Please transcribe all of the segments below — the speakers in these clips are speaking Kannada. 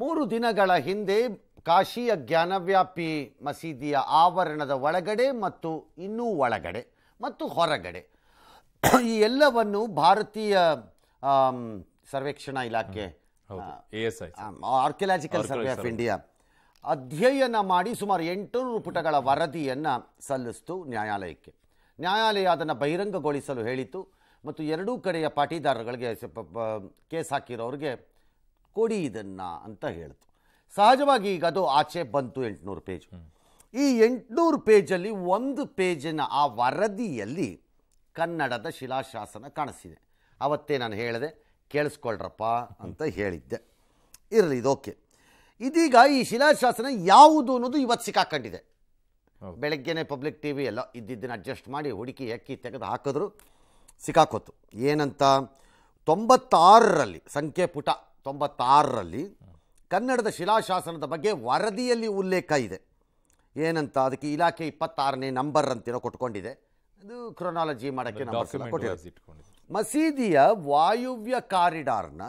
ಮೂರು ದಿನಗಳ ಹಿಂದೆ ಕಾಶಿಯ ಜ್ಞಾನವ್ಯಾಪಿ ಮಸೀದಿಯ ಆವರಣದ ಒಳಗಡೆ ಮತ್ತು ಇನ್ನೂ ಒಳಗಡೆ ಮತ್ತು ಹೊರಗಡೆ ಈ ಎಲ್ಲವನ್ನು ಭಾರತೀಯ ಸರ್ವೇಕ್ಷಣಾ ಇಲಾಖೆ ಆರ್ಕಿಯಾಲಜಿಕಲ್ ಸರ್ವೆ ಆಫ್ ಇಂಡಿಯಾ ಅಧ್ಯಯನ ಮಾಡಿ ಸುಮಾರು ಎಂಟುನೂರು ಪುಟಗಳ ವರದಿಯನ್ನು ಸಲ್ಲಿಸ್ತು ನ್ಯಾಯಾಲಯಕ್ಕೆ ನ್ಯಾಯಾಲಯ ಅದನ್ನು ಬಹಿರಂಗಗೊಳಿಸಲು ಹೇಳಿತು ಮತ್ತು ಎರಡೂ ಕಡೆಯ ಪಾಟೀದಾರಗಳಿಗೆ ಕೇಸ್ ಹಾಕಿರೋರಿಗೆ ಕೊಡಿ ಇದನ್ನು ಅಂತ ಹೇಳಿತು ಸಹಜವಾಗಿ ಈಗ ಅದು ಆಚೆ ಬಂತು ಎಂಟುನೂರು ಪೇಜ್ ಈ ಎಂಟುನೂರು ಪೇಜಲ್ಲಿ ಒಂದು ಪೇಜಿನ ಆ ವರದಿಯಲ್ಲಿ ಕನ್ನಡದ ಶಿಲಾಶಾಸನ ಕಾಣಿಸಿದೆ ಅವತ್ತೇ ನಾನು ಹೇಳಿದೆ ಕೇಳಿಸ್ಕೊಳ್ರಪ್ಪ ಅಂತ ಹೇಳಿದ್ದೆ ಇರಲಿ ಓಕೆ ಇದೀಗ ಈ ಶಿಲಾಶಾಸನ ಯಾವುದು ಅನ್ನೋದು ಇವತ್ತು ಸಿಕ್ಕಾಕ್ಕಂಡಿದೆ ಬೆಳಗ್ಗೆನೇ ಪಬ್ಲಿಕ್ ಟಿ ವಿ ಎಲ್ಲ ಇದ್ದಿದ್ದನ್ನು ಅಡ್ಜಸ್ಟ್ ಮಾಡಿ ಹುಡುಕಿ ಎಕ್ಕಿ ತೆಗೆದು ಹಾಕಿದ್ರು ಸಿಕ್ಕಾಕೋತು ಏನಂತ ತೊಂಬತ್ತಾರರಲ್ಲಿ ಸಂಖ್ಯೆ ಪುಟ ತೊಂಬತ್ತಾರರಲ್ಲಿ ಕನ್ನಡದ ಶಿಲಾಶಾಸನದ ಬಗ್ಗೆ ವರದಿಯಲ್ಲಿ ಉಲ್ಲೇಖ ಇದೆ ಏನಂತ ಅದಕ್ಕೆ ಇಲಾಖೆ ಇಪ್ಪತ್ತಾರನೇ ನಂಬರ್ ಅಂತಿರೋ ಕೊಟ್ಕೊಂಡಿದೆ ಅದು ಕ್ರೊನಾಲಜಿ ಮಾಡೋಕ್ಕೆ ನಂಬರ್ ಮಸೀದಿಯ ವಾಯುವ್ಯ ಕಾರಿಡಾರ್ನ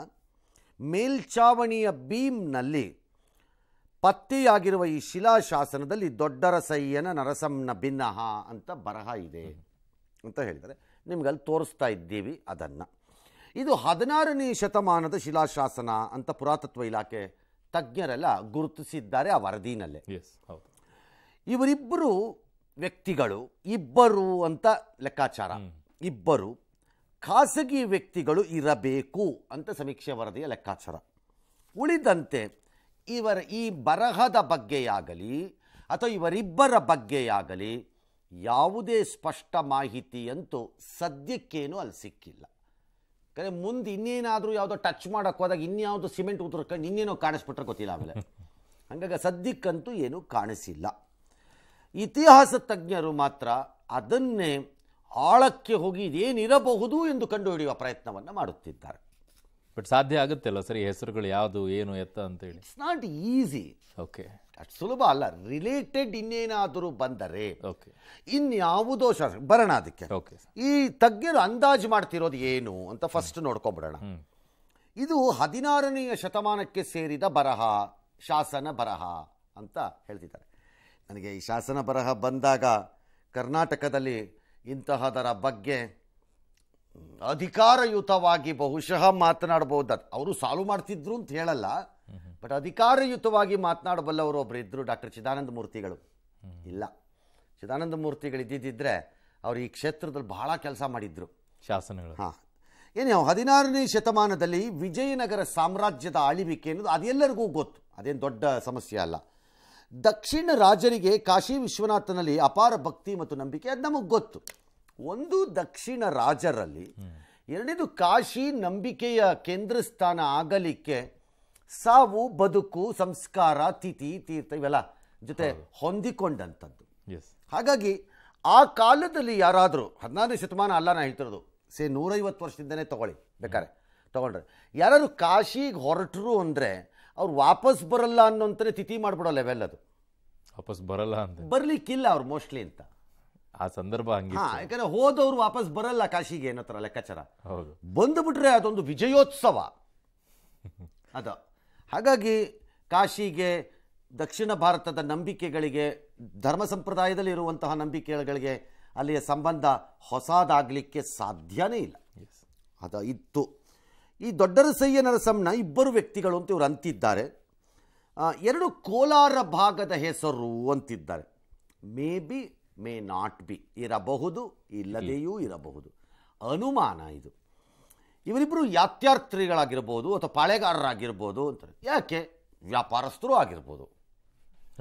ಮೇಲ್ಛಾವಣಿಯ ಬೀಮ್ನಲ್ಲಿ ಪತ್ತೆಯಾಗಿರುವ ಈ ಶಿಲಾಶಾಸನದಲ್ಲಿ ದೊಡ್ಡರಸಯ್ಯನ ನರಸಂನ ಭಿನ್ನಹ ಅಂತ ಬರಹ ಇದೆ ಅಂತ ಹೇಳಿದರೆ ನಿಮ್ಗೆ ಅಲ್ಲಿ ತೋರಿಸ್ತಾ ಇದ್ದೀವಿ ಅದನ್ನು ಇದು ಹದಿನಾರನೇ ಶತಮಾನದ ಶಿಲಾಶಾಸನ ಅಂತ ಪುರಾತತ್ವ ಇಲಾಖೆ ತಜ್ಞರೆಲ್ಲ ಗುರುತಿಸಿದ್ದಾರೆ ಆ ವರದಿನಲ್ಲೇ ಇವರಿಬ್ಬರು ವ್ಯಕ್ತಿಗಳು ಇಬ್ಬರು ಅಂತ ಲೆಕ್ಕಾಚಾರ ಇಬ್ಬರು ಖಾಸಗಿ ವ್ಯಕ್ತಿಗಳು ಇರಬೇಕು ಅಂತ ಸಮೀಕ್ಷೆ ವರದಿಯ ಲೆಕ್ಕಾಚಾರ ಉಳಿದಂತೆ ಇವರ ಈ ಬರಹದ ಬಗ್ಗೆಯಾಗಲಿ ಅಥವಾ ಇವರಿಬ್ಬರ ಬಗ್ಗೆಯಾಗಲಿ ಯಾವುದೇ ಸ್ಪಷ್ಟ ಮಾಹಿತಿಯಂತೂ ಸದ್ಯಕ್ಕೇನು ಅಲ್ಲಿ ಸಿಕ್ಕಿಲ್ಲ ಕರೆ ಮುಂದೆ ಇನ್ನೇನಾದರೂ ಯಾವುದೋ ಟಚ್ ಮಾಡೋಕ್ಕೆ ಹೋದಾಗ ಇನ್ಯಾವುದೋ ಸಿಮೆಂಟ್ ಉದುರ್ಕೊಂಡು ಇನ್ನೇನೋ ಕಾಣಿಸ್ಬಿಟ್ರೆ ಗೊತ್ತಿಲ್ಲ ಆಮೇಲೆ ಹಂಗಾಗಿ ಸದ್ಯಕ್ಕಂತೂ ಏನೂ ಕಾಣಿಸಿಲ್ಲ ಇತಿಹಾಸ ತಜ್ಞರು ಮಾತ್ರ ಅದನ್ನೇ ಆಳಕ್ಕೆ ಹೋಗಿ ಇದೇನಿರಬಹುದು ಎಂದು ಕಂಡುಹಿಡಿಯುವ ಪ್ರಯತ್ನವನ್ನು ಮಾಡುತ್ತಿದ್ದಾರೆ ಬಟ್ ಸಾಧ್ಯ ಆಗುತ್ತಲ್ಲ ಸರಿ ಹೆಸರುಗಳು ಯಾವುದು ಏನು ಎತ್ತ ಅಂತೇಳಿ ಇಟ್ಸ್ ನಾಟ್ ಈಸಿ ಓಕೆ ಅಷ್ಟು ಸುಲಭ ಅಲ್ಲ ರಿಲೇಟೆಡ್ ಇನ್ನೇನಾದರೂ ಬಂದರೆ ಓಕೆ ಇನ್ಯಾವುದೋ ಸರ್ ಬರೋಣ ಅದಕ್ಕೆ ಈ ತಜ್ಞರು ಅಂದಾಜು ಮಾಡ್ತಿರೋದು ಏನು ಅಂತ ಫಸ್ಟ್ ನೋಡ್ಕೊಂಬಿಡೋಣ ಇದು ಹದಿನಾರನೆಯ ಶತಮಾನಕ್ಕೆ ಸೇರಿದ ಬರಹ ಶಾಸನ ಬರಹ ಅಂತ ಹೇಳ್ತಿದ್ದಾರೆ ನನಗೆ ಈ ಶಾಸನ ಬರಹ ಬಂದಾಗ ಕರ್ನಾಟಕದಲ್ಲಿ ಇಂತಹದರ ಬಗ್ಗೆ ಅಧಿಕಾರಯುತವಾಗಿ ಬಹುಶಃ ಮಾತನಾಡಬಹುದು ಅವರು ಸಾಲು ಮಾಡ್ತಿದ್ರು ಅಂತ ಹೇಳಲ್ಲ ಬಟ್ ಅಧಿಕಾರಯುತವಾಗಿ ಮಾತನಾಡಬಲ್ಲವರು ಒಬ್ಬರು ಇದ್ದರು ಡಾಕ್ಟರ್ ಚಿದಾನಂದ ಮೂರ್ತಿಗಳು ಇಲ್ಲ ಚಿದಾನಂದ ಮೂರ್ತಿಗಳು ಇದ್ದಿದ್ದರೆ ಅವರು ಈ ಕ್ಷೇತ್ರದಲ್ಲಿ ಬಹಳ ಕೆಲಸ ಮಾಡಿದ್ರು ಶಾಸನಗಳು ಹಾಂ ಏನೇ ಹದಿನಾರನೇ ಶತಮಾನದಲ್ಲಿ ವಿಜಯನಗರ ಸಾಮ್ರಾಜ್ಯದ ಆಳಿವಿಕೆ ಅನ್ನೋದು ಅದೆಲ್ಲರಿಗೂ ಗೊತ್ತು ಅದೇನು ದೊಡ್ಡ ಸಮಸ್ಯೆ ಅಲ್ಲ ದಕ್ಷಿಣ ರಾಜರಿಗೆ ಕಾಶಿ ವಿಶ್ವನಾಥನಲ್ಲಿ ಅಪಾರ ಭಕ್ತಿ ಮತ್ತು ನಂಬಿಕೆ ಅದು ನಮಗೆ ಗೊತ್ತು ಒಂದು ದಕ್ಷಿಣ ರಾಜರಲ್ಲಿ ಎರಡನೇದು ಕಾಶಿ ನಂಬಿಕೆಯ ಕೇಂದ್ರ ಸ್ಥಾನ ಆಗಲಿಕ್ಕೆ ಸಾವು ಬದುಕು ಸಂಸ್ಕಾರ ತಿಥಿ ತೀರ್ಥ ಇವೆಲ್ಲ ಜೊತೆ ಹೊಂದಿಕೊಂಡಂಥದ್ದು ಹಾಗಾಗಿ ಆ ಕಾಲದಲ್ಲಿ ಯಾರಾದರೂ ಹದಿನಾರನೇ ಶತಮಾನ ಅಲ್ಲ ನಾನು ಹೇಳ್ತಿರೋದು ಸೇ ನೂರೈವತ್ತು ವರ್ಷದಿಂದನೇ ತಗೊಳ್ಳಿ ಬೇಕಾರೆ ತಗೊಂಡ್ರೆ ಯಾರಾದ್ರು ಕಾಶಿಗೆ ಹೊರಟರು ಅಂದರೆ ಅವ್ರು ವಾಪಸ್ ಬರಲ್ಲ ಅನ್ನೋಂಥನೇ ತಿಥಿ ಮಾಡಿಬಿಡೋ ಲೆವೆಲ್ ಅದು ವಾಪಸ್ ಬರಲ್ಲ ಅಂತ ಬರ್ಲಿಕ್ಕಿಲ್ಲ ಅವ್ರು ಮೋಸ್ಟ್ಲಿ ಅಂತ ಆ ಸಂದರ್ಭ ಹಂಗೆ ಹಾಂ ಯಾಕಂದರೆ ಹೋದವ್ರು ವಾಪಸ್ ಬರಲ್ಲ ಕಾಶಿಗೆ ಏನೋ ಥರ ಲೆಕ್ಕಾಚಾರ ಹೌದು ಬಂದುಬಿಟ್ರೆ ಅದೊಂದು ವಿಜಯೋತ್ಸವ ಅದು ಹಾಗಾಗಿ ಕಾಶಿಗೆ ದಕ್ಷಿಣ ಭಾರತದ ನಂಬಿಕೆಗಳಿಗೆ ಧರ್ಮ ಸಂಪ್ರದಾಯದಲ್ಲಿ ಇರುವಂತಹ ನಂಬಿಕೆಗಳಿಗೆ ಅಲ್ಲಿಯ ಸಂಬಂಧ ಹೊಸದಾಗಲಿಕ್ಕೆ ಸಾಧ್ಯನೇ ಇಲ್ಲ ಅದು ಇತ್ತು ಈ ದೊಡ್ಡರಸಯ್ಯ ನರಸಂನ ಇಬ್ಬರು ವ್ಯಕ್ತಿಗಳು ಅಂತ ಇವರು ಅಂತಿದ್ದಾರೆ ಎರಡು ಕೋಲಾರ ಭಾಗದ ಹೆಸರು ಅಂತಿದ್ದಾರೆ may be may not be ಇರಬಹುದು ಇಲ್ಲದೆಯೂ ಇರಬಹುದು ಅನುಮಾನ ಇದು ಇವರಿಬ್ಬರು ಯಾತ್ಯಾರ್ಥಿಗಳಾಗಿರ್ಬೋದು ಅಥವಾ ಪಾಳೆಗಾರರಾಗಿರ್ಬೋದು ಅಂತಾರೆ ಯಾಕೆ ವ್ಯಾಪಾರಸ್ಥರು ಆಗಿರ್ಬೋದು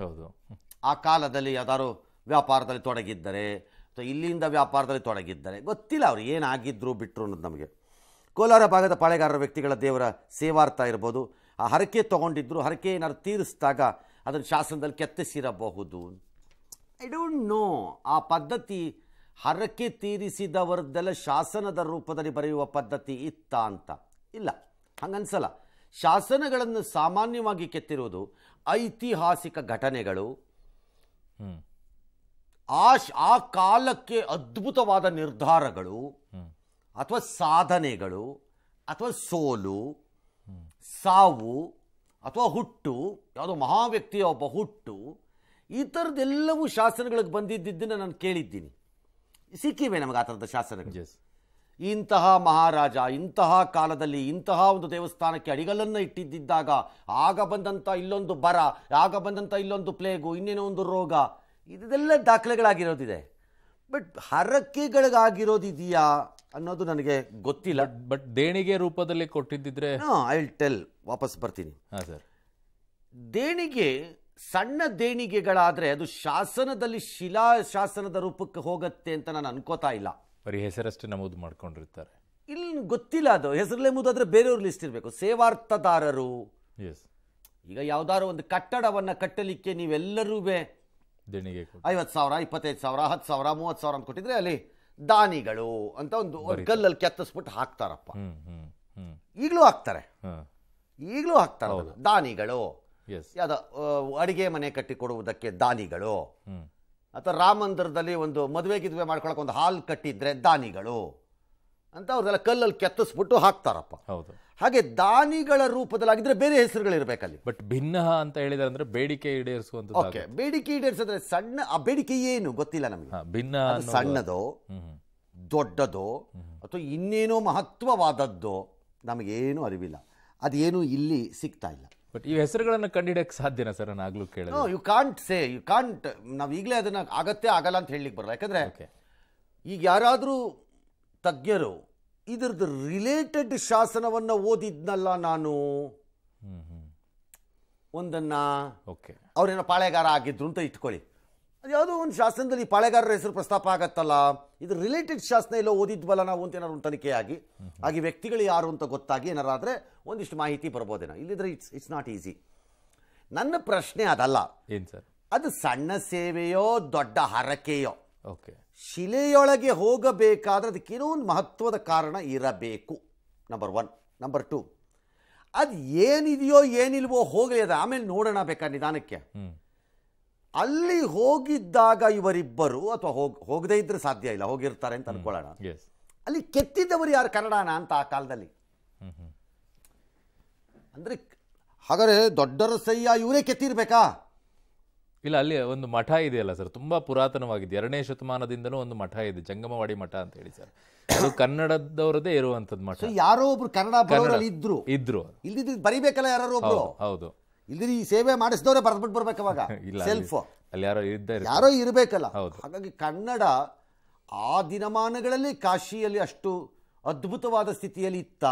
ಹೌದು ಆ ಕಾಲದಲ್ಲಿ ಯಾವ್ದಾದ್ರು ವ್ಯಾಪಾರದಲ್ಲಿ ತೊಡಗಿದ್ದರೆ ಅಥವಾ ಇಲ್ಲಿಂದ ವ್ಯಾಪಾರದಲ್ಲಿ ತೊಡಗಿದ್ದರೆ ಗೊತ್ತಿಲ್ಲ ಅವರು ಏನಾಗಿದ್ದರು ಬಿಟ್ಟರು ಅನ್ನೋದು ನಮಗೆ ಕೋಲಾರ ಭಾಗದ ಪಾಳೆಗಾರರ ವ್ಯಕ್ತಿಗಳ ದೇವರ ಸೇವಾರ್ಥ ಇರ್ಬೋದು ಆ ಹರಕೆ ತೊಗೊಂಡಿದ್ರು ಹರಕೆ ಏನಾದ್ರು ತೀರಿಸಿದಾಗ ಅದನ್ನು ಶಾಸನದಲ್ಲಿ ಕೆತ್ತಿಸಿರಬಹುದು ಐ ಡೋಂಟ್ ನೋ ಆ ಪದ್ಧತಿ ಹರಕೆ ತೀರಿಸಿದವರದ್ದೆಲ್ಲ ಶಾಸನದ ರೂಪದಲ್ಲಿ ಬರೆಯುವ ಪದ್ಧತಿ ಇತ್ತ ಅಂತ ಇಲ್ಲ ಹಂಗನ್ಸಲ್ಲ ಶಾಸನಗಳನ್ನು ಸಾಮಾನ್ಯವಾಗಿ ಕೆತ್ತಿರುವುದು ಐತಿಹಾಸಿಕ ಘಟನೆಗಳು ಆ ಆ ಕಾಲಕ್ಕೆ ಅದ್ಭುತವಾದ ನಿರ್ಧಾರಗಳು ಅಥವಾ ಸಾಧನೆಗಳು ಅಥವಾ ಸೋಲು ಸಾವು ಅಥವಾ ಹುಟ್ಟು ಯಾವುದೋ ಮಹಾವ್ಯಕ್ತಿಯ ಒಬ್ಬ ಹುಟ್ಟು ಈ ಥರದ್ದೆಲ್ಲವೂ ಶಾಸನಗಳಿಗೆ ಬಂದಿದ್ದನ್ನು ನಾನು ಕೇಳಿದ್ದೀನಿ ಸಿಕ್ಕಿವೆ ನಮಗೆ ಆ ಥರದ ಶಾಸನಗಳು ಇಂತಹ ಮಹಾರಾಜ ಇಂತಹ ಕಾಲದಲ್ಲಿ ಇಂತಹ ಒಂದು ದೇವಸ್ಥಾನಕ್ಕೆ ಅಡಿಗಲನ್ನು ಇಟ್ಟಿದ್ದಾಗ ಆಗ ಬಂದಂಥ ಇಲ್ಲೊಂದು ಬರ ಆಗ ಬಂದಂಥ ಇಲ್ಲೊಂದು ಪ್ಲೇಗು ಇನ್ನೇನೋ ಒಂದು ರೋಗ ಇದೆಲ್ಲ ದಾಖಲೆಗಳಾಗಿರೋದಿದೆ ಬಟ್ ಹರಕೆಗಳಿಗಾಗಿರೋದಿದೆಯಾ ಅನ್ನೋದು ನನಗೆ ಗೊತ್ತಿಲ್ಲ ಬಟ್ ದೇಣಿಗೆ ರೂಪದಲ್ಲಿ ಕೊಟ್ಟಿದ್ದಿದ್ರೆ ಐ ವಿಲ್ ಟೆಲ್ ವಾಪಸ್ ಬರ್ತೀನಿ ಹಾಂ ಸರ್ ದೇಣಿಗೆ ಸಣ್ಣ ದೇಣಿಗೆಗಳಾದರೆ ಅದು ಶಾಸನದಲ್ಲಿ ಶಿಲಾ ಶಾಸನದ ರೂಪಕ್ಕೆ ಹೋಗುತ್ತೆ ಅಂತ ನಾನು ಅನ್ಕೋತಾ ಇಲ್ಲ ಬರೀ ಹೆಸರಷ್ಟು ನಮೂದು ಮಾಡ್ಕೊಂಡಿರ್ತಾರೆ ಇಲ್ಲಿ ಗೊತ್ತಿಲ್ಲ ಅದು ಹೆಸರಲ್ಲೇ ಮುದಾದ್ರೆ ಬೇರೆಯವ್ರ ಲಿಸ್ಟ್ ಇರಬೇಕು ಸೇವಾರ್ಥದಾರರು ಎಸ್ ಈಗ ಯಾವ್ದಾದ್ರು ಒಂದು ಕಟ್ಟಡವನ್ನು ಕಟ್ಟಲಿಕ್ಕೆ ನೀವೆಲ್ಲರೂ ದೇಣಿಗೆ ಐವತ್ತು ಸಾವಿರ ಇಪ್ಪತ್ತೈದು ಸಾವಿರ ಹತ್ತು ಸಾವಿರ ಮೂವತ್ತು ಸಾವಿರ ಅಂತ ಕೊಟ್ಟಿದ್ರೆ ಅಲ್ಲಿ ದಾನಿಗಳು ಅಂತ ಒಂದು ಕಲ್ಲಲ್ಲಿ ಕೆತ್ತಿಸ್ಬಿಟ್ಟು ಹಾಕ್ತಾರಪ್ಪ ಈಗಲೂ ಹಾಕ್ತಾರೆ ಈಗಲೂ ಹಾಕ್ತಾರೆ ದಾನಿಗಳು ಯಾವ ಅಡಿಗೆ ಮನೆ ಕಟ್ಟಿ ಕೊಡುವುದಕ್ಕೆ ದಾನಿಗಳು ಅಥವಾ ರಾಮ ಮಂದಿರದಲ್ಲಿ ಒಂದು ಮದುವೆ ಗಿದ್ವೆ ಮಾಡ್ಕೊಳಕ್ಕೆ ಒಂದು ಹಾಲ್ ಕಟ್ಟಿದ್ರೆ ದಾನಿಗಳು ಅಂತ ಅವ್ರೆಲ್ಲ ಕಲ್ಲಲ್ಲಿ ಕೆತ್ತಿಸ್ಬಿಟ್ಟು ಹಾಕ್ತಾರಪ್ಪ ಹೌದು ಹಾಗೆ ದಾನಿಗಳ ರೂಪದಲ್ಲಿ ಬೇರೆ ಹೆಸರುಗಳಿರ್ಬೇಕಲ್ಲಿ ಬಟ್ ಭಿನ್ನ ಅಂತ ಹೇಳಿದ್ರೆ ಅಂದ್ರೆ ಬೇಡಿಕೆ ಈಡೇರಿಸುವಂತ ಬೇಡಿಕೆ ಈಡೇರಿಸಿದ್ರೆ ಸಣ್ಣ ಆ ಬೇಡಿಕೆ ಏನು ಗೊತ್ತಿಲ್ಲ ನಮಗೆ ಭಿನ್ನ ಸಣ್ಣದೋ ದೊಡ್ಡದೋ ಅಥವಾ ಇನ್ನೇನೋ ಮಹತ್ವವಾದದ್ದು ನಮಗೇನೂ ಅರಿವಿಲ್ಲ ಅದೇನು ಇಲ್ಲಿ ಸಿಗ್ತಾ ಇಲ್ಲ ಬಟ್ ಈ ಹೆಸರುಗಳನ್ನು ಕಂಡುಹಿಡಿಯಕ್ಕೆ ಸಾಧ್ಯನ ಸರ್ ನಾನು ಆಗ್ಲೂ you can't say you can't ನಾವು ಈಗಲೇ ಅದನ್ನು ಆಗತ್ತೆ ಆಗಲ್ಲ ಅಂತ ಹೇಳಲಿಕ್ಕೆ ಬರಲ್ಲ ಯಾಕಂದರೆ ಈಗ ಯಾರಾದರೂ ತಜ್ಞರು ಇದ್ರದ್ದು ರಿಲೇಟೆಡ್ ಶಾಸನವನ್ನು ಓದಿದ್ನಲ್ಲ ನಾನು ಒಂದನ್ನು ಓಕೆ ಅವರೇನೋ ಪಾಳೆಗಾರ ಆಗಿದ್ರು ಅಂತ ಇಟ್ಕೊಳ್ಳಿ ಅದು ಯಾವುದೋ ಒಂದು ಶಾಸನದಲ್ಲಿ ಪಾಳೆಗಾರರ ಹೆಸರು ಪ್ರಸ್ತಾಪ ಆಗತ್ತಲ್ಲ ಇದು ರಿಲೇಟೆಡ್ ಶಾಸನ ಎಲ್ಲೋ ಓದಿದ್ವಲ್ಲ ನಾವು ಅಂತ ಏನಾದ್ರು ತನಿಖೆಯಾಗಿ ಆಗಿ ಹಾಗೆ ವ್ಯಕ್ತಿಗಳು ಯಾರು ಅಂತ ಗೊತ್ತಾಗಿ ಏನಾರಾದರೆ ಒಂದಿಷ್ಟು ಮಾಹಿತಿ ಬರ್ಬೋದೇನೋ ಇಲ್ಲಿದ್ರೆ ಇಟ್ಸ್ ಇಟ್ಸ್ ನಾಟ್ ಈಸಿ ನನ್ನ ಪ್ರಶ್ನೆ ಅದಲ್ಲ ಸರ್ ಅದು ಸಣ್ಣ ಸೇವೆಯೋ ದೊಡ್ಡ ಹರಕೆಯೋ ಓಕೆ ಶಿಲೆಯೊಳಗೆ ಹೋಗಬೇಕಾದ್ರೆ ಅದಕ್ಕೇನೋ ಒಂದು ಮಹತ್ವದ ಕಾರಣ ಇರಬೇಕು ನಂಬರ್ ಒನ್ ನಂಬರ್ ಟು ಅದು ಏನಿದೆಯೋ ಏನಿಲ್ವೋ ಹೋಗಲಿ ಅದ ಆಮೇಲೆ ನೋಡೋಣ ಬೇಕಾ ನಿಧಾನಕ್ಕೆ ಅಲ್ಲಿ ಹೋಗಿದ್ದಾಗ ಇವರಿಬ್ಬರು ಅಥವಾ ಹೋಗ್ ಹೋಗದೇ ಇದ್ರೆ ಸಾಧ್ಯ ಇಲ್ಲ ಹೋಗಿರ್ತಾರೆ ಅಂತ ಅನ್ಕೊಳ್ಳೋಣ ಅಲ್ಲಿ ಕೆತ್ತಿದ್ದವರು ಯಾರು ಕನ್ನಡಾನ ಅಂತ ಆ ಕಾಲದಲ್ಲಿ ಅಂದ್ರೆ ಹಾಗಾದ್ರೆ ಸಯ್ಯ ಇವರೇ ಕೆತ್ತಿರ್ಬೇಕಾ ಇಲ್ಲ ಅಲ್ಲಿ ಒಂದು ಮಠ ಇದೆಯಲ್ಲ ಸರ್ ತುಂಬಾ ಪುರಾತನವಾಗಿದೆ ಎರಡನೇ ಶತಮಾನದಿಂದಲೂ ಒಂದು ಮಠ ಇದೆ ಜಂಗಮವಾಡಿ ಮಠ ಅಂತ ಹೇಳಿ ಸರ್ ಅದು ಕನ್ನಡದವರದೇ ಇರುವಂತದ್ದು ಮಠ ಯಾರೋ ಒಬ್ರು ಕನ್ನಡ ಇದ್ರು ಇದ್ರು ಇಲ್ಲಿ ಬರಿಬೇಕಲ್ಲ ಯಾರು ಒಬ್ರು ಹೌದು ಇಲ್ಲಿ ಈ ಸೇವೆ ಮಾಡಿಸಿದವರೇ ಬಿಟ್ಟು ಬರ್ಬೇಕು ಅವಾಗ ಸೆಲ್ಫ್ ಅಲ್ಲಿ ಯಾರೋ ಯಾರೋ ಇರಬೇಕಲ್ಲ ಹಾಗಾಗಿ ಕನ್ನಡ ಆ ದಿನಮಾನಗಳಲ್ಲಿ ಕಾಶಿಯಲ್ಲಿ ಅಷ್ಟು ಅದ್ಭುತವಾದ ಸ್ಥಿತಿಯಲ್ಲಿ ಇತ್ತ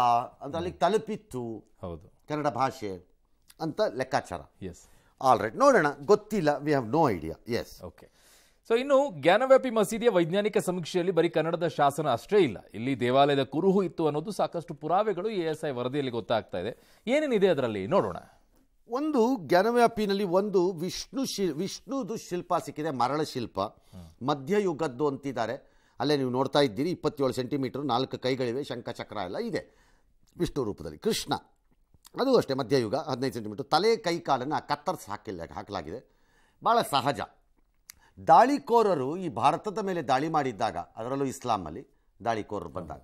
ಅಂದ್ರೆ ಅಲ್ಲಿಗೆ ತಲುಪಿತ್ತು ಹೌದು ಕನ್ನಡ ಭಾಷೆ ಅಂತ ಲೆಕ್ಕಾಚಾರ ಎಸ್ ಆಲ್ ರೈಟ್ ನೋಡೋಣ ಗೊತ್ತಿಲ್ಲ we have no idea yes okay so ಇನ್ನು ಜ್ಞಾನವ್ಯಾಪಿ ಮಸೀದಿಯ ವೈಜ್ಞಾನಿಕ ಸಮೀಕ್ಷೆಯಲ್ಲಿ ಬರೀ ಕನ್ನಡದ ಶಾಸನ ಅಷ್ಟೇ ಇಲ್ಲ ಇಲ್ಲಿ ದೇವಾಲಯದ ಕುರುಹು ಇತ್ತು ಅನ್ನೋದು ಸಾಕಷ್ಟು ಪುರಾವೆಗಳು ಎ ಎಸ್ ಐ ವರದಿಯಲ್ಲಿ ಗೊತ್ತಾಗ್ತಾ ಇದೆ ಏನೇನಿದೆ ಅದರಲ್ಲಿ ನೋಡೋಣ ಒಂದು ಜ್ಞಾನವ್ಯಾಪಿನಲ್ಲಿ ಒಂದು ವಿಷ್ಣು ಶಿಲ್ ವಿಷ್ಣುದು ಶಿಲ್ಪ ಸಿಕ್ಕಿದೆ ಮರಳ ಶಿಲ್ಪ ಮಧ್ಯಯುಗದ್ದು ಅಂತಿದ್ದಾರೆ ಅಲ್ಲೇ ನೀವು ನೋಡ್ತಾ ಇದ್ದೀರಿ ಇಪ್ಪತ್ತೇಳು ಸೆಂಟಿಮೀಟ್ರ್ ನಾಲ್ಕು ಕೈಗಳಿವೆ ಶಂಖಚಕ್ರ ಎಲ್ಲ ಇದೆ ವಿಷ್ಣು ರೂಪದಲ್ಲಿ ಕೃಷ್ಣ ಅದು ಅಷ್ಟೇ ಮಧ್ಯಯುಗ ಹದಿನೈದು ಸೆಂಟಿಮೀಟರ್ ತಲೆ ಕೈ ಕಾಲನ್ನು ಕತ್ತರಿಸಿ ಹಾಕಿಲ್ಲ ಹಾಕಲಾಗಿದೆ ಭಾಳ ಸಹಜ ದಾಳಿಕೋರರು ಈ ಭಾರತದ ಮೇಲೆ ದಾಳಿ ಮಾಡಿದ್ದಾಗ ಅದರಲ್ಲೂ ಇಸ್ಲಾಮಲ್ಲಿ ದಾಳಿಕೋರರು ಬಂದಾಗ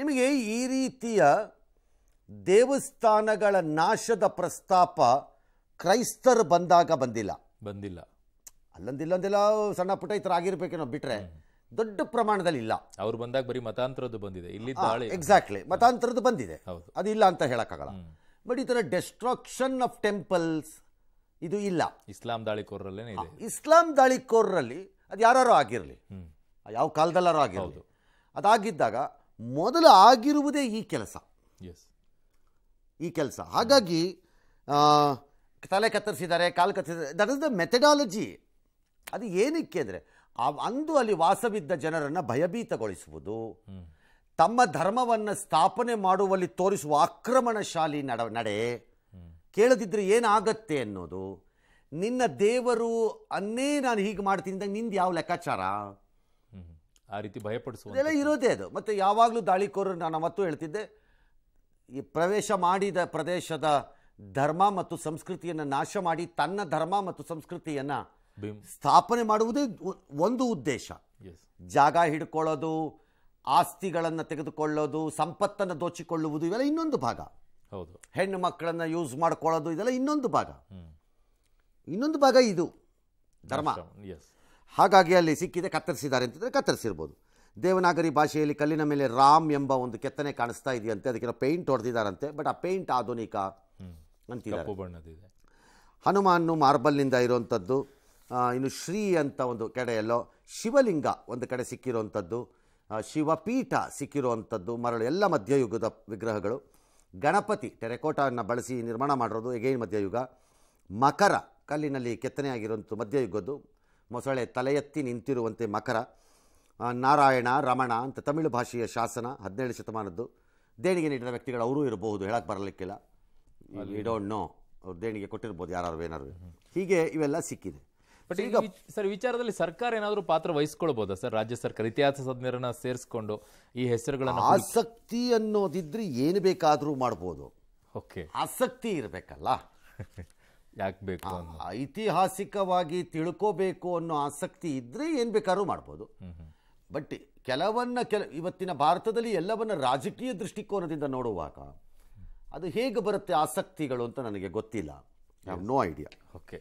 ನಿಮಗೆ ಈ ರೀತಿಯ ದೇವಸ್ಥಾನಗಳ ನಾಶದ ಪ್ರಸ್ತಾಪ ಕ್ರೈಸ್ತರು ಬಂದಾಗ ಬಂದಿಲ್ಲ ಬಂದಿಲ್ಲ ಅಲ್ಲೊಂದಿಲ್ಲ ಒಂದಿಲ್ಲ ಸಣ್ಣ ಪುಟ್ಟ ಈ ಥರ ಆಗಿರ್ಬೇಕೇನೋ ಬಿಟ್ರೆ ದೊಡ್ಡ ಪ್ರಮಾಣದಲ್ಲಿ ಇಲ್ಲ ಅವ್ರು ಬಂದಾಗ ಬರೀ ಮತಾಂತರದ್ದು ಬಂದಿದೆ ಇಲ್ಲಿ ಎಕ್ಸಾಕ್ಟ್ಲಿ ಮತಾಂತರದ್ದು ಬಂದಿದೆ ಅದು ಇಲ್ಲ ಅಂತ ಹೇಳಕ್ಕಾಗಲ್ಲ ಬಟ್ ಈ ಥರ ಡೆಸ್ಟ್ರಾಕ್ಷನ್ ಆಫ್ ಟೆಂಪಲ್ಸ್ ಇದು ಇಲ್ಲ ಇಸ್ಲಾಂ ದಾಳಿಕೋರರಲ್ಲೇ ಇದೆ ಇಸ್ಲಾಂ ದಾಳಿಕೋರರಲ್ಲಿ ಅದು ಯಾರು ಆಗಿರಲಿ ಯಾವ ಕಾಲದಲ್ಲಾರು ಆಗಿರ್ಬೋದು ಅದಾಗಿದ್ದಾಗ ಮೊದಲು ಆಗಿರುವುದೇ ಈ ಕೆಲಸ ಎಸ್ ಈ ಕೆಲಸ ಹಾಗಾಗಿ ತಲೆ ಕತ್ತರಿಸಿದ್ದಾರೆ ಕಾಲು ಕತ್ತರಿಸಿದ್ದಾರೆ ದಟ್ ಇಸ್ ದ ಮೆಥಡಾಲಜಿ ಅದು ಏನಕ್ಕೆ ಅಂದರೆ ಅಂದು ಅಲ್ಲಿ ವಾಸವಿದ್ದ ಜನರನ್ನು ಭಯಭೀತಗೊಳಿಸುವುದು ತಮ್ಮ ಧರ್ಮವನ್ನು ಸ್ಥಾಪನೆ ಮಾಡುವಲ್ಲಿ ತೋರಿಸುವ ಆಕ್ರಮಣಶಾಲಿ ನಡ ನಡೆ ಕೇಳದಿದ್ದರೆ ಏನಾಗತ್ತೆ ಅನ್ನೋದು ನಿನ್ನ ದೇವರು ಅನ್ನೇ ನಾನು ಹೀಗೆ ಮಾಡ್ತೀನಿ ಅಂದಾಗ ನಿಂದು ಯಾವ ಲೆಕ್ಕಾಚಾರ ಆ ರೀತಿ ಭಯಪಡಿಸುವ ಇರೋದೇ ಅದು ಮತ್ತು ಯಾವಾಗಲೂ ದಾಳಿಕೋರರು ನಾನು ಅವತ್ತು ಹೇಳ್ತಿದ್ದೆ ಈ ಪ್ರವೇಶ ಮಾಡಿದ ಪ್ರದೇಶದ ಧರ್ಮ ಮತ್ತು ಸಂಸ್ಕೃತಿಯನ್ನು ನಾಶ ಮಾಡಿ ತನ್ನ ಧರ್ಮ ಮತ್ತು ಸಂಸ್ಕೃತಿಯನ್ನು ಸ್ಥಾಪನೆ ಮಾಡುವುದೇ ಒಂದು ಉದ್ದೇಶ ಜಾಗ ಹಿಡ್ಕೊಳ್ಳೋದು ಆಸ್ತಿಗಳನ್ನು ತೆಗೆದುಕೊಳ್ಳೋದು ಸಂಪತ್ತನ್ನು ದೋಚಿಕೊಳ್ಳುವುದು ಇವೆಲ್ಲ ಇನ್ನೊಂದು ಭಾಗ ಹೌದು ಹೆಣ್ಣು ಮಕ್ಕಳನ್ನು ಯೂಸ್ ಮಾಡ್ಕೊಳ್ಳೋದು ಇದೆಲ್ಲ ಇನ್ನೊಂದು ಭಾಗ ಇನ್ನೊಂದು ಭಾಗ ಇದು ಧರ್ಮ ಹಾಗಾಗಿ ಅಲ್ಲಿ ಸಿಕ್ಕಿದೆ ಕತ್ತರಿಸಿದ್ದಾರೆ ಅಂತಂದರೆ ಕತ್ತರಿಸಿರ್ಬೋದು ದೇವನಾಗರಿ ಭಾಷೆಯಲ್ಲಿ ಕಲ್ಲಿನ ಮೇಲೆ ರಾಮ್ ಎಂಬ ಒಂದು ಕೆತ್ತನೆ ಕಾಣಿಸ್ತಾ ಇದೆಯಂತೆ ಅದಕ್ಕೆ ಪೇಂಟ್ ಹೊಡೆದಿದ್ದಾರಂತೆ ಬಟ್ ಆ ಪೇಂಟ್ ಆಧುನಿಕ ಅಂತಿದ್ದಾರೆ ಹನುಮಾನ್ ಮಾರ್ಬಲ್ನಿಂದ ಇರುವಂಥದ್ದು ಇನ್ನು ಶ್ರೀ ಅಂತ ಒಂದು ಕಡೆಯಲ್ಲೋ ಶಿವಲಿಂಗ ಒಂದು ಕಡೆ ಸಿಕ್ಕಿರುವಂಥದ್ದು ಶಿವಪೀಠ ಸಿಕ್ಕಿರುವಂಥದ್ದು ಮರಳು ಎಲ್ಲ ಮಧ್ಯಯುಗದ ವಿಗ್ರಹಗಳು ಗಣಪತಿ ಟೆರೆಕೋಟವನ್ನು ಬಳಸಿ ನಿರ್ಮಾಣ ಮಾಡಿರೋದು ಎಗೈನ್ ಮಧ್ಯಯುಗ ಮಕರ ಕಲ್ಲಿನಲ್ಲಿ ಕೆತ್ತನೆಯಾಗಿರುವಂಥ ಮಧ್ಯಯುಗದ್ದು ಮೊಸಳೆ ತಲೆಯತ್ತಿ ನಿಂತಿರುವಂತೆ ಮಕರ ನಾರಾಯಣ ರಮಣ ಅಂತ ತಮಿಳು ಭಾಷೆಯ ಶಾಸನ ಹದಿನೇಳು ಶತಮಾನದ್ದು ದೇಣಿಗೆ ನೀಡಿದ ವ್ಯಕ್ತಿಗಳು ಅವರೂ ಇರಬಹುದು ಹೇಳಕ್ಕೆ ಬರಲಿಕ್ಕಿಲ್ಲ ವಿ ಡೋಂಟ್ ನೋ ಅವ್ರು ದೇಣಿಗೆ ಕೊಟ್ಟಿರ್ಬೋದು ಯಾರು ಏನಾದ್ರು ಹೀಗೆ ಇವೆಲ್ಲ ಸಿಕ್ಕಿದೆ ಬಟ್ ಈಗ ಸರ್ ವಿಚಾರದಲ್ಲಿ ಸರ್ಕಾರ ಏನಾದರೂ ಪಾತ್ರ ವಹಿಸ್ಕೊಳ್ಬೋದಾ ಸರ್ ರಾಜ್ಯ ಸರ್ಕಾರ ಇತಿಹಾಸ ತಜ್ಞರನ್ನ ಸೇರಿಸ್ಕೊಂಡು ಈ ಹೆಸರುಗಳನ್ನು ಆಸಕ್ತಿ ಅನ್ನೋದಿದ್ರೆ ಏನು ಬೇಕಾದರೂ ಮಾಡ್ಬೋದು ಓಕೆ ಆಸಕ್ತಿ ಇರಬೇಕಲ್ಲ ಯಾಕೆ ಬೇಕು ಐತಿಹಾಸಿಕವಾಗಿ ತಿಳ್ಕೋಬೇಕು ಅನ್ನೋ ಆಸಕ್ತಿ ಇದ್ರೆ ಏನು ಬೇಕಾದ್ರೂ ಮಾಡ್ಬೋದು ಬಟ್ ಕೆಲವನ್ನ ಕೆಲ ಇವತ್ತಿನ ಭಾರತದಲ್ಲಿ ಎಲ್ಲವನ್ನ ರಾಜಕೀಯ ದೃಷ್ಟಿಕೋನದಿಂದ ನೋಡುವಾಗ ಅದು ಹೇಗೆ ಬರುತ್ತೆ ಆಸಕ್ತಿಗಳು ಅಂತ ನನಗೆ ಗೊತ್ತಿಲ್ಲ I have no idea okay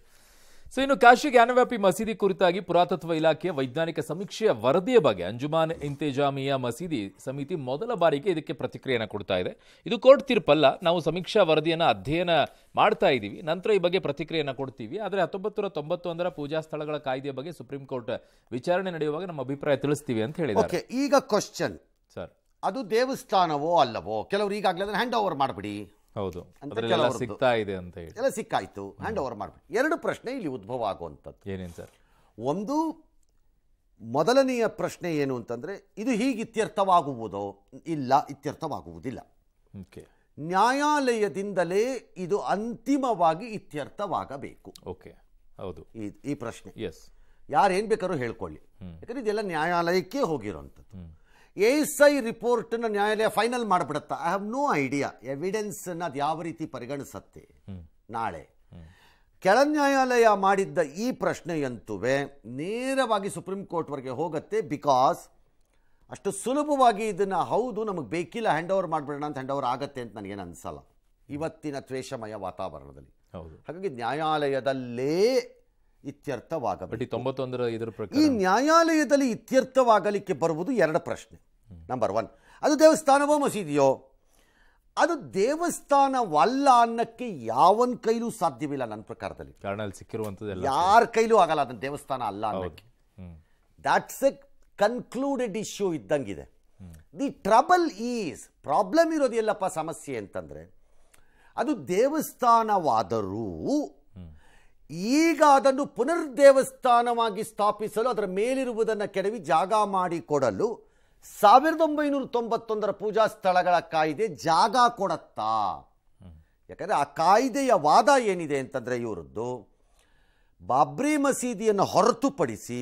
so ಇನ್ನು ಕಾಶಿ ಜ್ಞಾನವ್ಯಾಪಿ ಮಸೀದಿ ಕುರಿತಾಗಿ ಪುರಾತತ್ವ ಇಲಾಖೆಯ ವೈಜ್ಞಾನಿಕ ಸಮೀಕ್ಷೆಯ ವರದಿಯ ಬಗ್ಗೆ ಅಂಜುಮಾನ್ ಇಂತೆಜಾಮಿಯಾ ಮಸೀದಿ ಸಮಿತಿ ಮೊದಲ ಬಾರಿಗೆ ಇದಕ್ಕೆ ಪ್ರತಿಕ್ರಿಯೆಯನ್ನು ಕೊಡ್ತಾ ಇದೆ ಇದು ಕೋರ್ಟ್ ತೀರ್ಪಲ್ಲ ನಾವು ಸಮೀಕ್ಷಾ ವರದಿಯನ್ನು ಅಧ್ಯಯನ ಮಾಡ್ತಾ ಇದ್ದೀವಿ ನಂತರ ಈ ಬಗ್ಗೆ ಪ್ರತಿಕ್ರಿಯೆಯನ್ನು ಕೊಡ್ತೀವಿ ಆದರೆ ಹತ್ತೊಂಬತ್ತು ನೂರ ತೊಂಬತ್ತೊಂದರ ಪೂಜಾ ಸ್ಥಳಗಳ ಕಾಯ್ದೆಯ ಬಗ್ಗೆ ಸುಪ್ರೀಂ ಕೋರ್ಟ್ ವಿಚಾರಣೆ ನಡೆಯುವಾಗ ನಮ್ಮ ಅಭಿಪ್ರಾಯ ತಿಳಿಸ್ತೀವಿ ಅಂತ ಹೇಳಿದ್ದಾರೆ ಈಗ ಕ್ವಶನ್ ಸರ್ ಅದು ದೇವಸ್ಥಾನವೋ ಅಲ್ಲವೋ ಕೆಲವರು ಈಗಾಗಲೇ ಹ್ಯಾಂಡ್ ಓವರ್ ಮಾಡಿಬಿಡಿ ಹೌದು ಸಿಗ್ತಾ ಇದೆ ಅಂತ ಹೇಳಿ ಎಲ್ಲ ಸಿಕ್ಕಾಯ್ತು ಹ್ಯಾಂಡ್ ಓವರ್ ಮಾಡ್ಬಿಟ್ಟು ಎರಡು ಪ್ರಶ್ನೆ ಇಲ್ಲಿ ಉದ್ಭವ ಆಗುವಂಥದ್ದು ಏನೇನು ಸರ್ ಒಂದು ಮೊದಲನೆಯ ಪ್ರಶ್ನೆ ಏನು ಅಂತಂದ್ರೆ ಇದು ಹೀಗೆ ಇತ್ಯರ್ಥವಾಗುವುದೋ ಇಲ್ಲ ಇತ್ಯರ್ಥವಾಗುವುದಿಲ್ಲ ಓಕೆ ನ್ಯಾಯಾಲಯದಿಂದಲೇ ಇದು ಅಂತಿಮವಾಗಿ ಇತ್ಯರ್ಥವಾಗಬೇಕು ಓಕೆ ಹೌದು ಈ ಪ್ರಶ್ನೆ ಎಸ್ ಯಾರು ಏನ್ ಬೇಕಾದ್ರೂ ಹೇಳ್ಕೊಳ್ಳಿ ಯಾಕಂದ್ರೆ ಇದೆಲ್ಲ ನ್ಯಾಯಾಲಯಕ್ಕೆ ಹೋಗಿರೋಂಥದ್ದು ಎ ಎಸ್ ಐ ರಿಪೋರ್ಟನ್ನು ನ್ಯಾಯಾಲಯ ಫೈನಲ್ ಮಾಡಿಬಿಡುತ್ತಾ ಐ ಹ್ಯಾವ್ ನೋ ಐಡಿಯಾ ಎವಿಡೆನ್ಸನ್ನು ಅದು ಯಾವ ರೀತಿ ಪರಿಗಣಿಸತ್ತೆ ನಾಳೆ ಕೆಳ ನ್ಯಾಯಾಲಯ ಮಾಡಿದ್ದ ಈ ಪ್ರಶ್ನೆಯಂತೂ ನೇರವಾಗಿ ಸುಪ್ರೀಂ ಕೋರ್ಟ್ವರೆಗೆ ಹೋಗುತ್ತೆ ಬಿಕಾಸ್ ಅಷ್ಟು ಸುಲಭವಾಗಿ ಇದನ್ನು ಹೌದು ನಮಗೆ ಬೇಕಿಲ್ಲ ಹ್ಯಾಂಡ್ ಓವರ್ ಮಾಡಿಬಿಡೋಣ ಅಂತ ಹ್ಯಾಂಡ್ ಓವರ್ ಆಗುತ್ತೆ ಅಂತ ನನಗೇನು ಅನಿಸಲ್ಲ ಇವತ್ತಿನ ತ್ವೇಷಮಯ ವಾತಾವರಣದಲ್ಲಿ ಹಾಗಾಗಿ ನ್ಯಾಯಾಲಯದಲ್ಲೇ ಇತ್ಯರ್ಥವಾಗಬೇಕು ತೊಂಬತ್ತೊಂದರ ಇದರ ಪ್ರಕಾರ ಈ ನ್ಯಾಯಾಲಯದಲ್ಲಿ ಇತ್ಯರ್ಥವಾಗಲಿಕ್ಕೆ ಬರುವುದು ಎರಡು ಪ್ರಶ್ನೆ ನಂಬರ್ ಒನ್ ಅದು ದೇವಸ್ಥಾನವೋ ಮಸೀದಿಯೋ ಅದು ದೇವಸ್ಥಾನವಲ್ಲ ಅನ್ನಕ್ಕೆ ಯಾವನ ಕೈಲೂ ಸಾಧ್ಯವಿಲ್ಲ ನನ್ನ ಪ್ರಕಾರದಲ್ಲಿ ಕಾರಣ ಸಿಕ್ಕಿರುವಂಥದ್ದು ಯಾರ ಕೈಲೂ ಆಗಲ್ಲ ಅದನ್ನ ದೇವಸ್ಥಾನ ಅಲ್ಲ ಅನ್ನೋಕ್ಕೆ ದಾಟ್ಸ್ ಎ ಕನ್ಕ್ಲೂಡೆಡ್ ಇಶ್ಯೂ ಇದ್ದಂಗಿದೆ ದಿ ಟ್ರಬಲ್ ಈಸ್ ಪ್ರಾಬ್ಲಮ್ ಇರೋದು ಎಲ್ಲಪ್ಪ ಸಮಸ್ಯೆ ಅಂತಂದ್ರೆ ಅದು ದೇವಸ್ಥಾನವಾದರೂ ಈಗ ಅದನ್ನು ಪುನರ್ ದೇವಸ್ಥಾನವಾಗಿ ಸ್ಥಾಪಿಸಲು ಅದರ ಮೇಲಿರುವುದನ್ನು ಕೆಡವಿ ಜಾಗ ಮಾಡಿಕೊಡಲು ಸಾವಿರದ ಒಂಬೈನೂರ ತೊಂಬತ್ತೊಂದರ ಪೂಜಾ ಸ್ಥಳಗಳ ಕಾಯ್ದೆ ಜಾಗ ಕೊಡತ್ತಾ ಯಾಕಂದರೆ ಆ ಕಾಯ್ದೆಯ ವಾದ ಏನಿದೆ ಅಂತಂದರೆ ಇವರದ್ದು ಬಾಬ್ರಿ ಮಸೀದಿಯನ್ನು ಹೊರತುಪಡಿಸಿ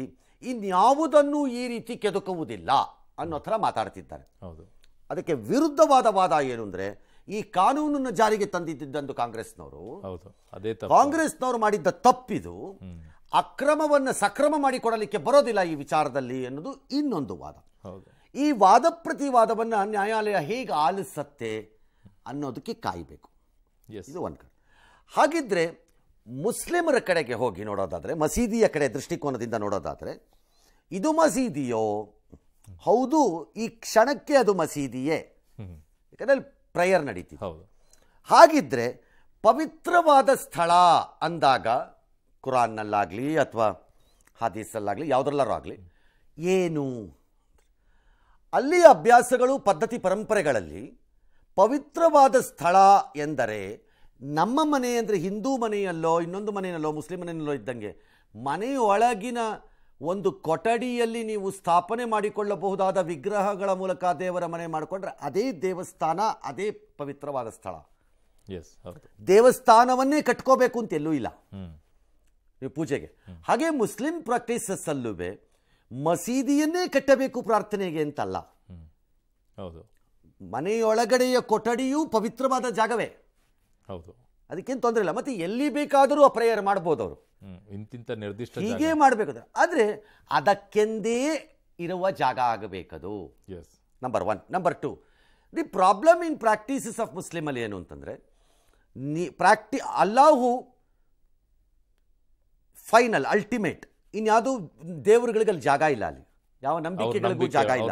ಇನ್ಯಾವುದನ್ನು ಈ ರೀತಿ ಕೆದುಕುವುದಿಲ್ಲ ಅನ್ನೋ ಥರ ಮಾತಾಡ್ತಿದ್ದಾರೆ ಹೌದು ಅದಕ್ಕೆ ವಿರುದ್ಧವಾದ ವಾದ ಏನು ಅಂದರೆ ಈ ಕಾನೂನನ್ನು ಜಾರಿಗೆ ತಂದಿದ್ದಂದು ಕಾಂಗ್ರೆಸ್ನವರು ಕಾಂಗ್ರೆಸ್ನವರು ಮಾಡಿದ್ದ ತಪ್ಪಿದು ಅಕ್ರಮವನ್ನು ಸಕ್ರಮ ಮಾಡಿಕೊಡಲಿಕ್ಕೆ ಬರೋದಿಲ್ಲ ಈ ವಿಚಾರದಲ್ಲಿ ಅನ್ನೋದು ಇನ್ನೊಂದು ವಾದ ಈ ವಾದ ಪ್ರತಿವಾದವನ್ನು ನ್ಯಾಯಾಲಯ ಹೇಗೆ ಆಲಿಸತ್ತೆ ಅನ್ನೋದಕ್ಕೆ ಕಾಯಬೇಕು ಇದು ಒಂದು ಕಡೆ ಹಾಗಿದ್ರೆ ಮುಸ್ಲಿಮರ ಕಡೆಗೆ ಹೋಗಿ ನೋಡೋದಾದರೆ ಮಸೀದಿಯ ಕಡೆ ದೃಷ್ಟಿಕೋನದಿಂದ ನೋಡೋದಾದರೆ ಇದು ಮಸೀದಿಯೋ ಹೌದು ಈ ಕ್ಷಣಕ್ಕೆ ಅದು ಮಸೀದಿಯೇ ಯಾಕಂದರೆ ಪ್ರೇಯರ್ ನಡೀತಿ ಹೌದು ಹಾಗಿದ್ರೆ ಪವಿತ್ರವಾದ ಸ್ಥಳ ಅಂದಾಗ ಕುರಾನ್ನಲ್ಲಾಗಲಿ ಅಥವಾ ಹಾದೀಸಲ್ಲಾಗಲಿ ಯಾವುದ್ರಲ್ಲಾರು ಆಗಲಿ ಏನು ಅಲ್ಲಿಯ ಅಭ್ಯಾಸಗಳು ಪದ್ಧತಿ ಪರಂಪರೆಗಳಲ್ಲಿ ಪವಿತ್ರವಾದ ಸ್ಥಳ ಎಂದರೆ ನಮ್ಮ ಮನೆ ಅಂದರೆ ಹಿಂದೂ ಮನೆಯಲ್ಲೋ ಇನ್ನೊಂದು ಮನೆಯಲ್ಲೋ ಮುಸ್ಲಿಂ ಮನೆಯಲ್ಲೋ ಇದ್ದಂಗೆ ಮನೆಯೊಳಗಿನ ಒಂದು ಕೊಠಡಿಯಲ್ಲಿ ನೀವು ಸ್ಥಾಪನೆ ಮಾಡಿಕೊಳ್ಳಬಹುದಾದ ವಿಗ್ರಹಗಳ ಮೂಲಕ ದೇವರ ಮನೆ ಮಾಡಿಕೊಂಡ್ರೆ ಅದೇ ದೇವಸ್ಥಾನ ಅದೇ ಪವಿತ್ರವಾದ ಸ್ಥಳ ದೇವಸ್ಥಾನವನ್ನೇ ಕಟ್ಕೋಬೇಕು ಅಂತ ಎಲ್ಲೂ ಇಲ್ಲ ನೀವು ಪೂಜೆಗೆ ಹಾಗೆ ಮುಸ್ಲಿಂ ಪ್ರಾಕ್ಟೀಸಸ್ ಅಲ್ಲೂ ಮಸೀದಿಯನ್ನೇ ಕಟ್ಟಬೇಕು ಪ್ರಾರ್ಥನೆಗೆ ಅಂತಲ್ಲ ಹೌದು ಮನೆಯೊಳಗಡೆಯ ಕೊಠಡಿಯೂ ಪವಿತ್ರವಾದ ಜಾಗವೇ ಹೌದು ಅದಕ್ಕೇನು ತೊಂದರೆ ಇಲ್ಲ ಮತ್ತೆ ಎಲ್ಲಿ ಬೇಕಾದರೂ ಆ ಪ್ರೇಯರ್ ಮಾಡ್ಬೋದು ಅವರು ಇಂತಿಂತ ನಿರ್ದಿಷ್ಟ ಹೀಗೆ ಮಾಡಬೇಕು ಆದರೆ ಅದಕ್ಕೆಂದೇ ಇರುವ ಜಾಗ ಆಗಬೇಕದು number one number two the problem in practices of ಮುಸ್ಲಿಮಲ್ಲಿ ಏನು ಅಂತಂದರೆ ನೀ ಪ್ರಾಕ್ಟಿ ಅಲ್ಲಾಹು ಫೈನಲ್ ಅಲ್ಟಿಮೇಟ್ ಇನ್ಯಾವುದು ದೇವರುಗಳಿಗೆ ಅಲ್ಲಿ ಜಾಗ ಇಲ್ಲ ಅಲ್ಲಿ ಯಾವ ನಂಬಿಕೆಗಳಿಗೂ ಜಾಗ ಇಲ್ಲ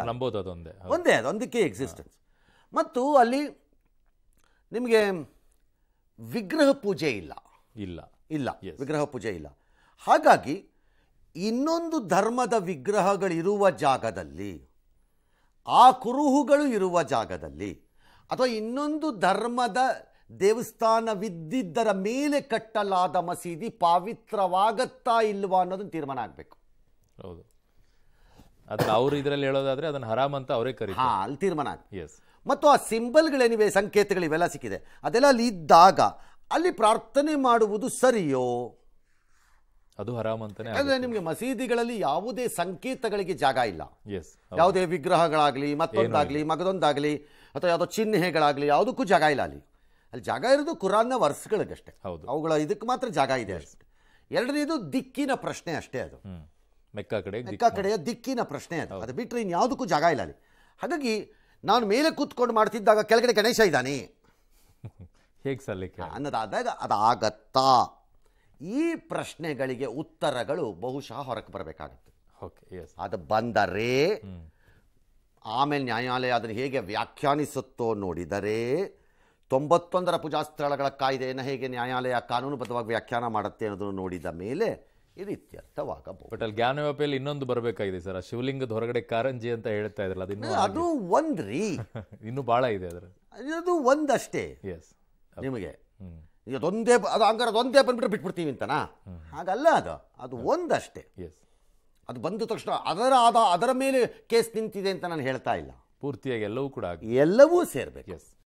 ಒಂದೇ ಅದೊಂದಕ್ಕೆ ಎಕ್ಸಿಸ್ಟೆನ್ಸ್ ಮತ್ತು ಅಲ್ಲಿ ನಿಮಗೆ ವಿಗ್ರಹ ಪೂಜೆ ಇಲ್ಲ ಇಲ್ಲ ಇಲ್ಲ ವಿಗ್ರಹ ಪೂಜೆ ಇಲ್ಲ ಹಾಗಾಗಿ ಇನ್ನೊಂದು ಧರ್ಮದ ವಿಗ್ರಹಗಳಿರುವ ಜಾಗದಲ್ಲಿ ಆ ಕುರುಹುಗಳು ಇರುವ ಜಾಗದಲ್ಲಿ ಅಥವಾ ಇನ್ನೊಂದು ಧರ್ಮದ ದೇವಸ್ಥಾನವಿದ್ದಿದ್ದರ ಮೇಲೆ ಕಟ್ಟಲಾದ ಮಸೀದಿ ಪಾವಿತ್ರವಾಗತ್ತಾ ಇಲ್ವಾ ಅನ್ನೋದನ್ನು ತೀರ್ಮಾನ ಆಗಬೇಕು ಹೌದು ಅದು ಅವರು ಇದರಲ್ಲಿ ಹೇಳೋದಾದರೆ ಅದನ್ನು ಹರಾಮ್ ಅಂತ ಅವರೇ ಕರೀತಾರೆ ಹಾಂ ಅಲ್ಲಿ ತೀರ್ಮಾನ ಎಸ್ ಮತ್ತು ಆ ಸಿಂಬಲ್ಗಳೇನಿವೆ ಸಂಕೇತಗಳಿವೆಲ್ಲ ಸಿಕ್ಕಿದೆ ಅದೆಲ್ಲ ಅಲ್ಲಿ ಇದ್ದಾಗ ಅಲ್ಲಿ ಪ್ರಾರ್ಥನೆ ಮಾಡುವುದು ಸರಿಯೋ ಅದು ಹರಾಮ್ ಅಂತಾನೆ ನಿಮಗೆ ಮಸೀದಿಗಳಲ್ಲಿ ಯಾವುದೇ ಸಂಕೇತಗಳಿಗೆ ಜಾಗ ಇಲ್ಲ ಯಾವುದೇ ವಿಗ್ರಹಗಳಾಗ್ಲಿ ಮತ್ತೊಂದಾಗ್ಲಿ ಮಗದೊಂದಾಗಲಿ ಅಥವಾ ಯಾವುದೋ ಚಿಹ್ನೆಗಳಾಗಲಿ ಯಾವುದಕ್ಕೂ ಜಾಗ ಇಲ್ಲ ಅಲ್ಲಿ ಅಲ್ಲಿ ಜಾಗ ಇರೋದು ಕುರಾನ್ನ ವರ್ಷಗಳಿಗಷ್ಟೇ ಹೌದು ಅವುಗಳ ಇದಕ್ಕೆ ಮಾತ್ರ ಜಾಗ ಇದೆ ಅಷ್ಟೇ ಎರಡನೇದು ದಿಕ್ಕಿನ ಪ್ರಶ್ನೆ ಅಷ್ಟೇ ಅದು ಮೆಕ್ಕ ಕಡೆ ಮೆಕ್ಕ ಕಡೆಯ ದಿಕ್ಕಿನ ಪ್ರಶ್ನೆ ಅದು ಅದು ಬಿಟ್ಟರೆ ಇನ್ಯಾವುದಕ್ಕೂ ಜಾಗ ಇಲ್ಲ ಅಲ್ಲಿ ಹಾಗಾಗಿ ನಾನು ಮೇಲೆ ಕೂತ್ಕೊಂಡು ಮಾಡ್ತಿದ್ದಾಗ ಕೆಳಗಡೆ ಗಣೇಶ ಇದ್ದಾನೆ ಹೇಗೆ ಸಲ್ಲಿಕೆ ಅನ್ನೋದಾದಾಗ ಅದಾಗತ್ತಾ ಈ ಪ್ರಶ್ನೆಗಳಿಗೆ ಉತ್ತರಗಳು ಬಹುಶಃ ಹೊರಗೆ ಬರಬೇಕಾಗುತ್ತೆ ಅದು ಬಂದರೆ ಆಮೇಲೆ ನ್ಯಾಯಾಲಯ ಅದನ್ನು ಹೇಗೆ ವ್ಯಾಖ್ಯಾನಿಸುತ್ತೋ ನೋಡಿದರೆ ತೊಂಬತ್ತೊಂದರ ಪೂಜಾ ಸ್ಥಳಗಳ ಕಾಯ್ದೆಯನ್ನು ಹೇಗೆ ನ್ಯಾಯಾಲಯ ಕಾನೂನುಬದ್ಧವಾಗಿ ವ್ಯಾಖ್ಯಾನ ಮಾಡುತ್ತೆ ಅನ್ನೋದನ್ನು ನೋಡಿದ ಮೇಲೆ ಈ ರೀತಿ ಅರ್ಥವಾಗಬಹುದು ಬಟ್ ಅಲ್ಲಿ ಜ್ಞಾನವ್ಯಾಪಿಯಲ್ಲಿ ಇನ್ನೊಂದು ಬರಬೇಕಾಗಿದೆ ಸರ್ ಆ ಶಿವಲಿಂಗದ ಹೊರಗಡೆ ಕಾರಂಜಿ ಅಂತ ಹೇಳ್ತಾ ಇದ್ರಲ್ಲ ಅದು ಅದು ಒಂದ್ರಿ ಇನ್ನು ಭಾಳ ಇದೆ ಅದರ ಅದು ಒಂದಷ್ಟೇ ಎಸ್ ನಿಮಗೆ ಒಂದೇ ಅದು ಹಂಗಾರೆ ಅದೊಂದೇ ಬಂದ್ಬಿಟ್ರೆ ಬಿಟ್ಬಿಡ್ತೀವಿ ಅಂತನಾ ಹಾಗಲ್ಲ ಅದು ಅದು ಒಂದಷ್ಟೇ ಎಸ್ ಅದು ಬಂದ ತಕ್ಷಣ ಅದರ ಆದ ಅದರ ಮೇಲೆ ಕೇಸ್ ನಿಂತಿದೆ ಅಂತ ನಾನು ಹೇಳ್ತಾ ಇಲ್ಲ ಪೂರ್ತಿಯಾಗಿ ಎಲ್ಲವೂ ಕೂಡ ಎಲ್ಲವೂ ಸೇರ್ಬೇಕು ಎಸ್